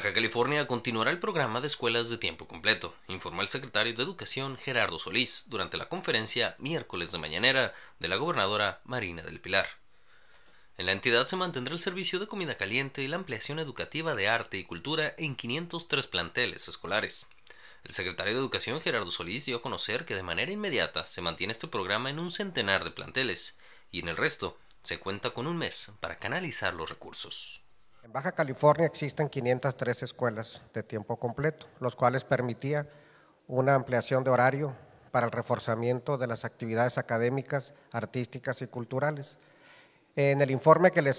Baja California continuará el programa de escuelas de tiempo completo, informó el secretario de Educación Gerardo Solís durante la conferencia miércoles de mañanera de la gobernadora Marina del Pilar. En la entidad se mantendrá el servicio de comida caliente y la ampliación educativa de arte y cultura en 503 planteles escolares. El secretario de Educación Gerardo Solís dio a conocer que de manera inmediata se mantiene este programa en un centenar de planteles y en el resto se cuenta con un mes para canalizar los recursos. En Baja California existen 503 escuelas de tiempo completo, los cuales permitía una ampliación de horario para el reforzamiento de las actividades académicas, artísticas y culturales. En el informe que le,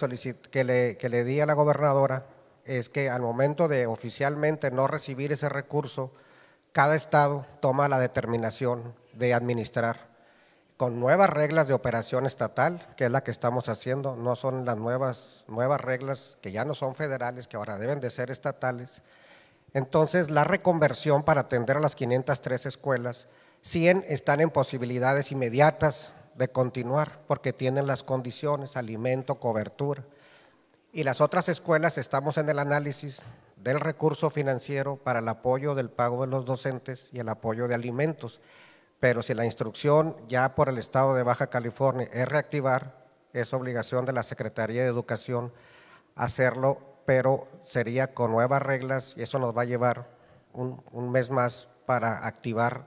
que le di a la gobernadora es que al momento de oficialmente no recibir ese recurso, cada estado toma la determinación de administrar con nuevas reglas de operación estatal, que es la que estamos haciendo, no son las nuevas, nuevas reglas que ya no son federales, que ahora deben de ser estatales. Entonces, la reconversión para atender a las 503 escuelas, 100 están en posibilidades inmediatas de continuar porque tienen las condiciones, alimento, cobertura. Y las otras escuelas estamos en el análisis del recurso financiero para el apoyo del pago de los docentes y el apoyo de alimentos. Pero si la instrucción ya por el Estado de Baja California es reactivar, es obligación de la Secretaría de Educación hacerlo, pero sería con nuevas reglas y eso nos va a llevar un, mes más para activar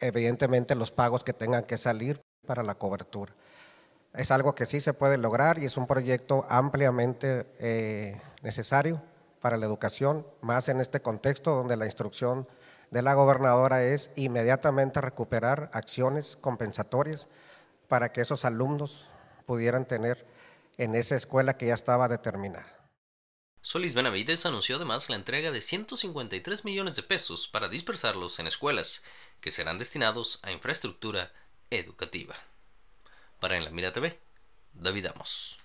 evidentemente los pagos que tengan que salir para la cobertura. Es algo que sí se puede lograr y es un proyecto ampliamente eh, necesario para la educación, más en este contexto donde la instrucción de la gobernadora es inmediatamente recuperar acciones compensatorias para que esos alumnos pudieran tener en esa escuela que ya estaba determinada. Solís Benavides anunció además la entrega de 153 millones de pesos para dispersarlos en escuelas, que serán destinados a infraestructura educativa. Para En la Mira TV, David Amos.